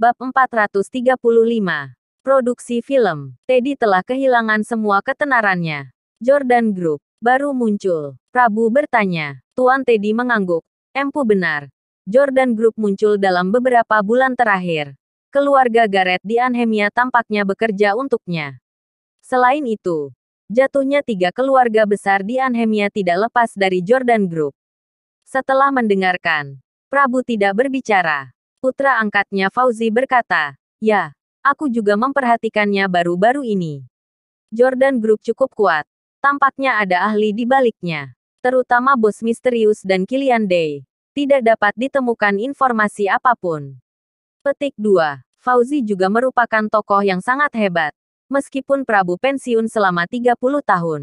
Bab 435. Produksi film. Teddy telah kehilangan semua ketenarannya. Jordan Group baru muncul. Prabu bertanya. Tuan Teddy mengangguk. Empu benar. Jordan Group muncul dalam beberapa bulan terakhir. Keluarga Gareth di Anhemia tampaknya bekerja untuknya. Selain itu, jatuhnya tiga keluarga besar di Anhemia tidak lepas dari Jordan Group. Setelah mendengarkan, Prabu tidak berbicara. Putra angkatnya Fauzi berkata, Ya, aku juga memperhatikannya baru-baru ini. Jordan Group cukup kuat. Tampaknya ada ahli di baliknya. Terutama bos misterius dan Kilian Day. Tidak dapat ditemukan informasi apapun. Petik 2. Fauzi juga merupakan tokoh yang sangat hebat. Meskipun Prabu pensiun selama 30 tahun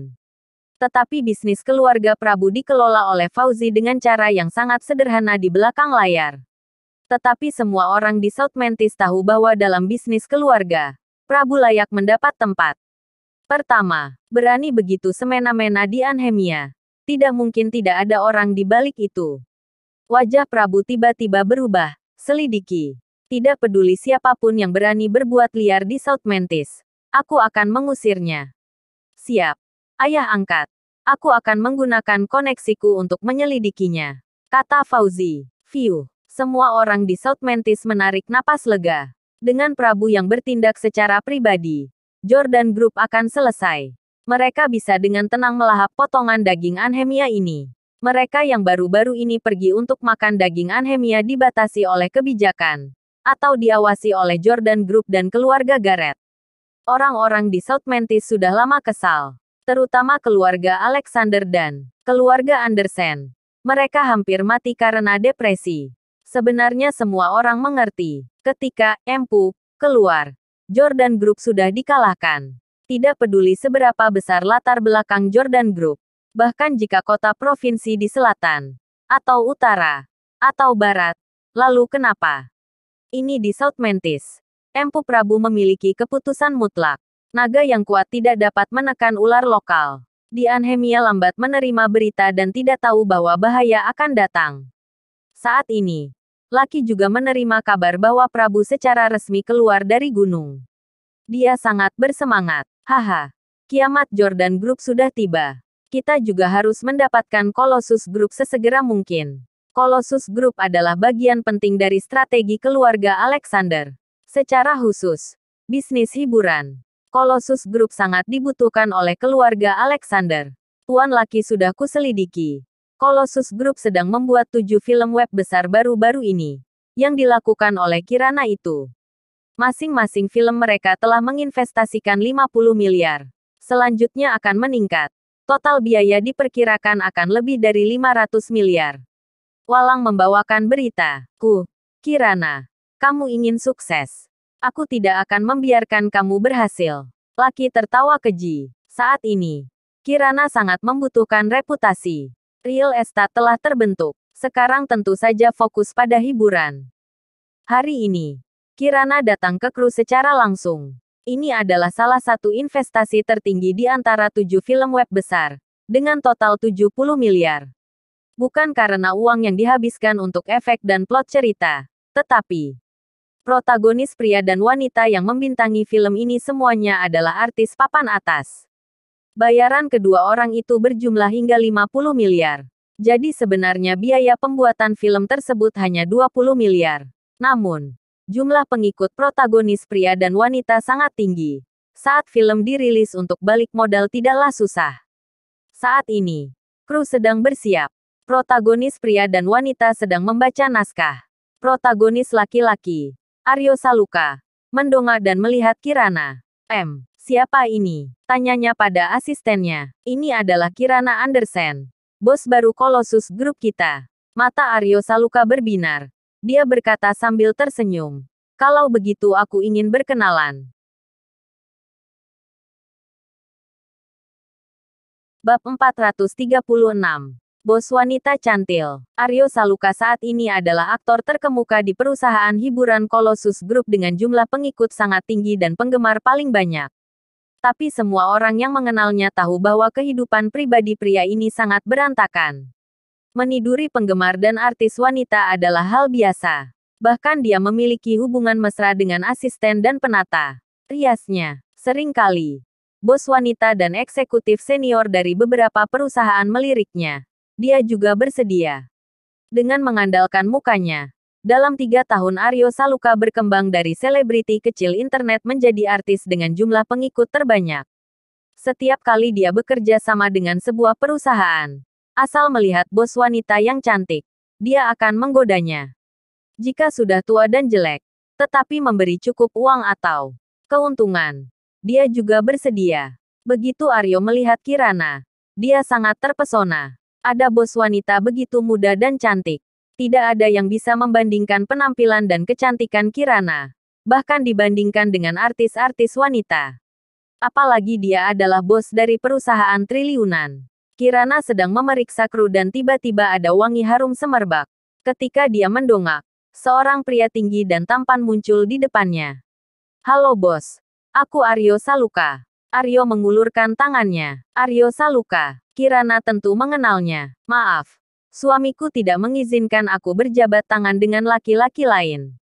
tetapi bisnis keluarga Prabu dikelola oleh Fauzi dengan cara yang sangat sederhana di belakang layar. Tetapi semua orang di South Mantis tahu bahwa dalam bisnis keluarga, Prabu layak mendapat tempat. Pertama, berani begitu semena-mena di Anhemia. Tidak mungkin tidak ada orang di balik itu. Wajah Prabu tiba-tiba berubah, selidiki. Tidak peduli siapapun yang berani berbuat liar di South Mantis. Aku akan mengusirnya. Siap. Ayah angkat aku akan menggunakan koneksiku untuk menyelidikinya. Kata Fauzi. View. Semua orang di South Mantis menarik napas lega. Dengan Prabu yang bertindak secara pribadi, Jordan Group akan selesai. Mereka bisa dengan tenang melahap potongan daging anhemia ini. Mereka yang baru-baru ini pergi untuk makan daging anhemia dibatasi oleh kebijakan atau diawasi oleh Jordan Group dan keluarga Garrett. Orang-orang di South Mantis sudah lama kesal, terutama keluarga Alexander dan keluarga Andersen. Mereka hampir mati karena depresi. Sebenarnya semua orang mengerti. Ketika Empu keluar, Jordan Group sudah dikalahkan. Tidak peduli seberapa besar latar belakang Jordan Group, bahkan jika kota provinsi di selatan, atau utara, atau barat, lalu kenapa? Ini di South Mantis. Empu Prabu memiliki keputusan mutlak. Naga yang kuat tidak dapat menekan ular lokal. Di Anhemia lambat menerima berita dan tidak tahu bahwa bahaya akan datang. Saat ini, Laki juga menerima kabar bahwa Prabu secara resmi keluar dari gunung. Dia sangat bersemangat. Haha, kiamat Jordan Group sudah tiba. Kita juga harus mendapatkan Colossus Group sesegera mungkin. Colossus Group adalah bagian penting dari strategi keluarga Alexander. Secara khusus, bisnis hiburan. Colossus Group sangat dibutuhkan oleh keluarga Alexander. Tuan Laki sudah kuselidiki. Colossus Group sedang membuat tujuh film web besar baru-baru ini, yang dilakukan oleh Kirana itu. Masing-masing film mereka telah menginvestasikan 50 miliar. Selanjutnya akan meningkat. Total biaya diperkirakan akan lebih dari 500 miliar. Walang membawakan berita. Ku, Kirana, kamu ingin sukses. Aku tidak akan membiarkan kamu berhasil. Laki tertawa keji. Saat ini, Kirana sangat membutuhkan reputasi. Real estate telah terbentuk. Sekarang tentu saja fokus pada hiburan. Hari ini, Kirana datang ke kru secara langsung. Ini adalah salah satu investasi tertinggi di antara tujuh film web besar, dengan total 70 miliar. Bukan karena uang yang dihabiskan untuk efek dan plot cerita, tetapi protagonis pria dan wanita yang membintangi film ini semuanya adalah artis papan atas. Bayaran kedua orang itu berjumlah hingga 50 miliar. Jadi sebenarnya biaya pembuatan film tersebut hanya 20 miliar. Namun, jumlah pengikut protagonis pria dan wanita sangat tinggi. Saat film dirilis untuk balik modal tidaklah susah. Saat ini, kru sedang bersiap. Protagonis pria dan wanita sedang membaca naskah. Protagonis laki-laki, Aryo Saluka, mendongak dan melihat Kirana. M. Siapa ini? Tanyanya pada asistennya. Ini adalah Kirana Andersen. Bos baru Colossus grup kita. Mata Aryo Saluka berbinar. Dia berkata sambil tersenyum. Kalau begitu aku ingin berkenalan. Bab 436. Bos wanita cantil. Aryo Saluka saat ini adalah aktor terkemuka di perusahaan hiburan Colossus Group dengan jumlah pengikut sangat tinggi dan penggemar paling banyak. Tapi semua orang yang mengenalnya tahu bahwa kehidupan pribadi pria ini sangat berantakan. Meniduri penggemar dan artis wanita adalah hal biasa. Bahkan dia memiliki hubungan mesra dengan asisten dan penata. Riasnya, seringkali, bos wanita dan eksekutif senior dari beberapa perusahaan meliriknya. Dia juga bersedia. Dengan mengandalkan mukanya, dalam tiga tahun Aryo Saluka berkembang dari selebriti kecil internet menjadi artis dengan jumlah pengikut terbanyak. Setiap kali dia bekerja sama dengan sebuah perusahaan, asal melihat bos wanita yang cantik, dia akan menggodanya. Jika sudah tua dan jelek, tetapi memberi cukup uang atau keuntungan, dia juga bersedia. Begitu Aryo melihat Kirana, dia sangat terpesona. Ada bos wanita begitu muda dan cantik. Tidak ada yang bisa membandingkan penampilan dan kecantikan Kirana. Bahkan dibandingkan dengan artis-artis wanita. Apalagi dia adalah bos dari perusahaan triliunan. Kirana sedang memeriksa kru dan tiba-tiba ada wangi harum semerbak. Ketika dia mendongak, seorang pria tinggi dan tampan muncul di depannya. Halo bos, aku Aryo Saluka. Aryo mengulurkan tangannya. Aryo Saluka, Kirana tentu mengenalnya. Maaf, Suamiku tidak mengizinkan aku berjabat tangan dengan laki-laki lain.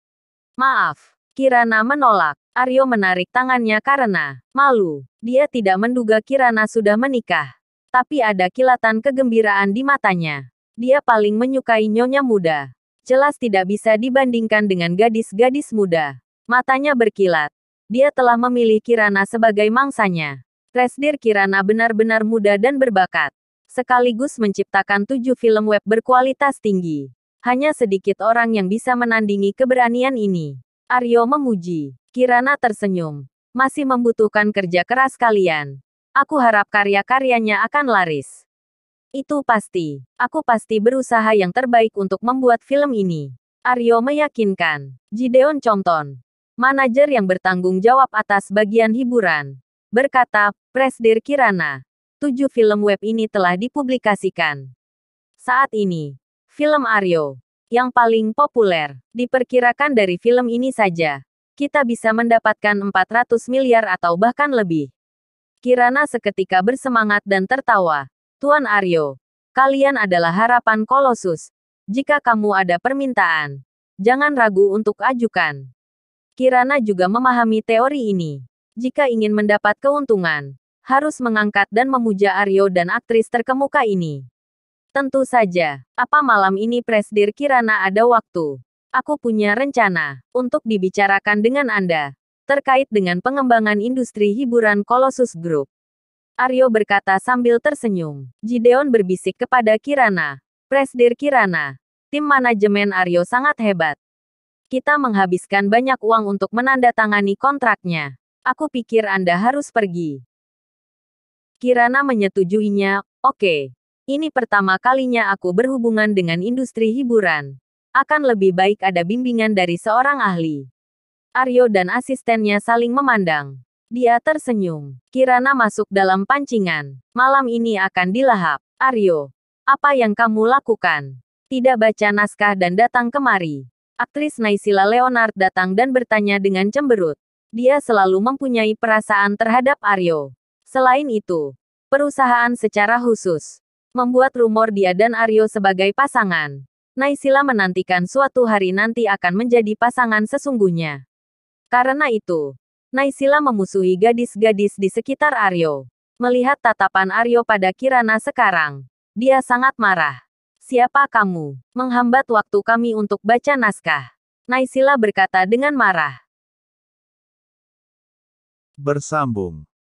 Maaf, Kirana menolak. Aryo menarik tangannya karena malu. Dia tidak menduga Kirana sudah menikah. Tapi ada kilatan kegembiraan di matanya. Dia paling menyukai nyonya muda. Jelas tidak bisa dibandingkan dengan gadis-gadis muda. Matanya berkilat. Dia telah memilih Kirana sebagai mangsanya. Resdir Kirana benar-benar muda dan berbakat sekaligus menciptakan tujuh film web berkualitas tinggi. Hanya sedikit orang yang bisa menandingi keberanian ini. Aryo memuji. Kirana tersenyum. Masih membutuhkan kerja keras kalian. Aku harap karya-karyanya akan laris. Itu pasti. Aku pasti berusaha yang terbaik untuk membuat film ini. Aryo meyakinkan. Jideon Compton. Manajer yang bertanggung jawab atas bagian hiburan. Berkata, Presdir Kirana tujuh film web ini telah dipublikasikan. Saat ini, film Aryo, yang paling populer, diperkirakan dari film ini saja, kita bisa mendapatkan 400 miliar atau bahkan lebih. Kirana seketika bersemangat dan tertawa. Tuan Aryo, kalian adalah harapan kolosus. Jika kamu ada permintaan, jangan ragu untuk ajukan. Kirana juga memahami teori ini. Jika ingin mendapat keuntungan, harus mengangkat dan memuja Aryo dan aktris terkemuka ini. Tentu saja, apa malam ini Presdir Kirana ada waktu? Aku punya rencana untuk dibicarakan dengan Anda terkait dengan pengembangan industri hiburan Colossus Group. Aryo berkata sambil tersenyum. Gideon berbisik kepada Kirana. Presdir Kirana, tim manajemen Aryo sangat hebat kita menghabiskan banyak uang untuk menandatangani kontraknya. Aku pikir Anda harus pergi. Kirana menyetujuinya, oke. Okay. Ini pertama kalinya aku berhubungan dengan industri hiburan. Akan lebih baik ada bimbingan dari seorang ahli. Aryo dan asistennya saling memandang. Dia tersenyum. Kirana masuk dalam pancingan. Malam ini akan dilahap. Aryo, apa yang kamu lakukan? Tidak baca naskah dan datang kemari. Aktris Naisila Leonard datang dan bertanya dengan cemberut. Dia selalu mempunyai perasaan terhadap Aryo. Selain itu, perusahaan secara khusus membuat rumor dia dan Aryo sebagai pasangan. Naisila menantikan suatu hari nanti akan menjadi pasangan sesungguhnya. Karena itu, Naisila memusuhi gadis-gadis di sekitar Aryo. Melihat tatapan Aryo pada Kirana sekarang, dia sangat marah. Siapa kamu? Menghambat waktu kami untuk baca naskah. Naisila berkata dengan marah. Bersambung.